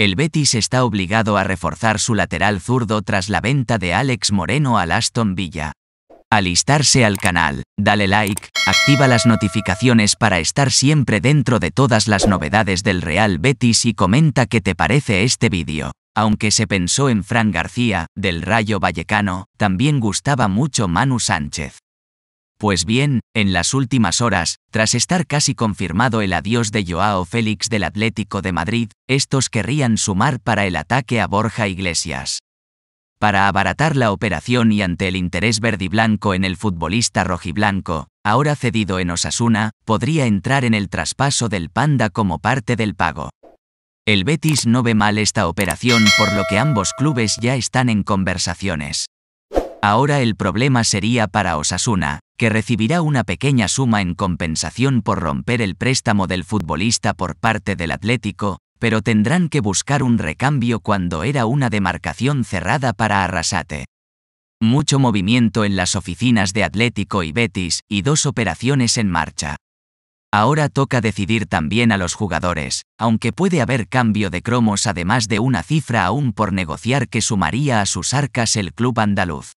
El Betis está obligado a reforzar su lateral zurdo tras la venta de Alex Moreno al Aston Villa. Alistarse al canal, dale like, activa las notificaciones para estar siempre dentro de todas las novedades del Real Betis y comenta qué te parece este vídeo. Aunque se pensó en Fran García, del Rayo Vallecano, también gustaba mucho Manu Sánchez. Pues bien, en las últimas horas, tras estar casi confirmado el adiós de Joao Félix del Atlético de Madrid, estos querrían sumar para el ataque a Borja Iglesias. Para abaratar la operación y ante el interés verdiblanco en el futbolista rojiblanco, ahora cedido en Osasuna, podría entrar en el traspaso del Panda como parte del pago. El Betis no ve mal esta operación por lo que ambos clubes ya están en conversaciones. Ahora el problema sería para Osasuna, que recibirá una pequeña suma en compensación por romper el préstamo del futbolista por parte del Atlético, pero tendrán que buscar un recambio cuando era una demarcación cerrada para Arrasate. Mucho movimiento en las oficinas de Atlético y Betis, y dos operaciones en marcha. Ahora toca decidir también a los jugadores, aunque puede haber cambio de cromos además de una cifra aún por negociar que sumaría a sus arcas el club andaluz.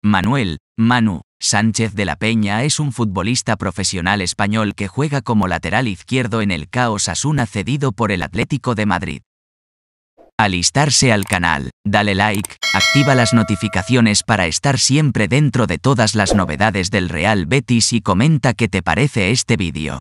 Manuel, Manu, Sánchez de la Peña es un futbolista profesional español que juega como lateral izquierdo en el Caos Asuna cedido por el Atlético de Madrid. Alistarse al canal, dale like, activa las notificaciones para estar siempre dentro de todas las novedades del Real Betis y comenta qué te parece este vídeo.